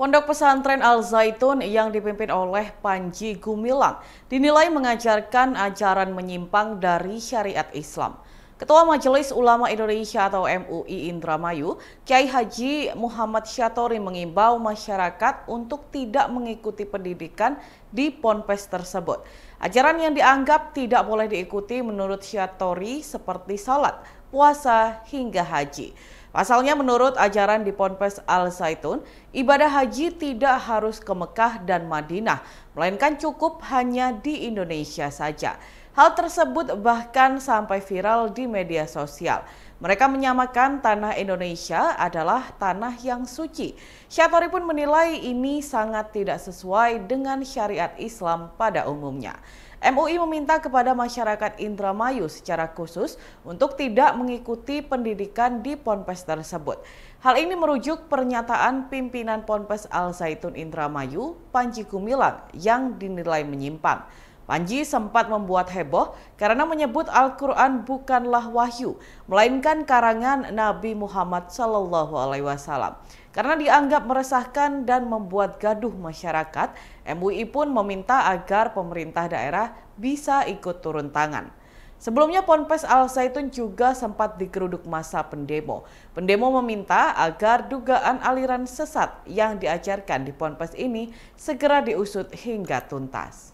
Pondok pesantren Al Zaitun yang dipimpin oleh Panji Gumilang dinilai mengajarkan ajaran menyimpang dari syariat Islam. Ketua Majelis Ulama Indonesia atau MUI Indramayu, Kiai Haji Muhammad Syatori mengimbau masyarakat untuk tidak mengikuti pendidikan di ponpes tersebut. Ajaran yang dianggap tidak boleh diikuti menurut Syatori seperti salat, puasa, hingga haji. Pasalnya menurut ajaran di Ponpes Al Zaitun, ibadah haji tidak harus ke Mekah dan Madinah, melainkan cukup hanya di Indonesia saja. Hal tersebut bahkan sampai viral di media sosial. Mereka menyamakan tanah Indonesia adalah tanah yang suci. Syatori pun menilai ini sangat tidak sesuai dengan syariat Islam pada umumnya. MUI meminta kepada masyarakat Indramayu secara khusus untuk tidak mengikuti pendidikan di Ponpes Ponpes tersebut. Hal ini merujuk pernyataan pimpinan Ponpes Al Zaitun Indramayu, Panji Gumilang, yang dinilai menyimpang. Panji sempat membuat heboh karena menyebut Al-Quran bukanlah wahyu, melainkan karangan Nabi Muhammad Sallallahu Alaihi Wasallam. Karena dianggap meresahkan dan membuat gaduh masyarakat, MUI pun meminta agar pemerintah daerah bisa ikut turun tangan. Sebelumnya Ponpes Al Zaitun juga sempat dikeruduk masa pendemo. Pendemo meminta agar dugaan aliran sesat yang diajarkan di Ponpes ini segera diusut hingga tuntas.